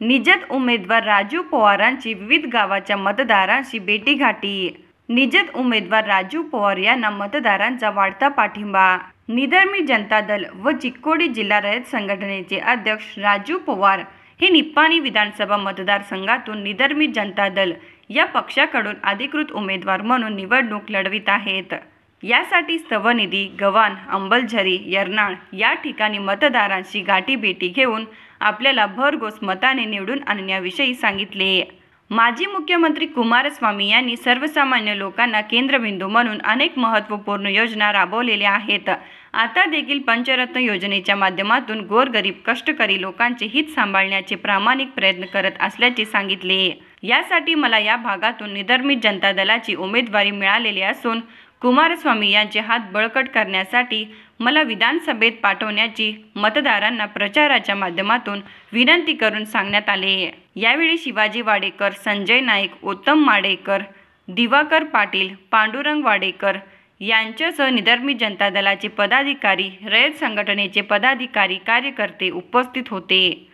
निजत उमेदवार राजू पवारांची विविध गावाच्या मतदारांशी घाटी निजत उमेदवार राजू पवार यांना मतदारांचा वाढता पाठिंबा निधर्मी जनता दल व चिक्कोडी जिल्हा रयत संघटनेचे अध्यक्ष राजू पवार हे निप्पाणी विधानसभा मतदारसंघातून निधर्मी जनता दल या पक्षाकडून अधिकृत उमेदवार म्हणून निवडणूक लढवित आहेत यासाठी स्तवनिधी गव्हाण अंबलझरी यरनाळ या ठिकाणी मतदारांशी गाठीभेटी घेऊन आपल्याला भरघोस मताने निवडून आणण्याविषयी सांगितले माजी मुख्यमंत्री कुमारस्वामी यांनी सर्वसामान्य लोकांना केंद्रबिंदू म्हणून अनेक महत्त्वपूर्ण योजना राबवलेल्या आहेत आता देखील पंचरत्न योजनेच्या माध्यमातून गोरगरीब कष्टकरी लोकांचे हित सांभाळण्याचे प्रामाणिक प्रयत्न करत असल्याचे सांगितले यासाठी मला या भागातून निधर्मित जनता दलाची उमेदवारी मिळालेली असून कुमारस्वामी यांचे हात बळकट करण्यासाठी मला विधानसभेत पाठवण्याची मतदारांना प्रचाराच्या माध्यमातून विनंती करून सांगण्यात आले यावेळी शिवाजी वाडेकर संजय नाईक उत्तम माडेकर दिवाकर पाटील पांडुरंग वाडेकर यांच्यासह निधर्मी जनता दलाचे पदाधिकारी रयत संघटनेचे पदाधिकारी कार्यकर्ते उपस्थित होते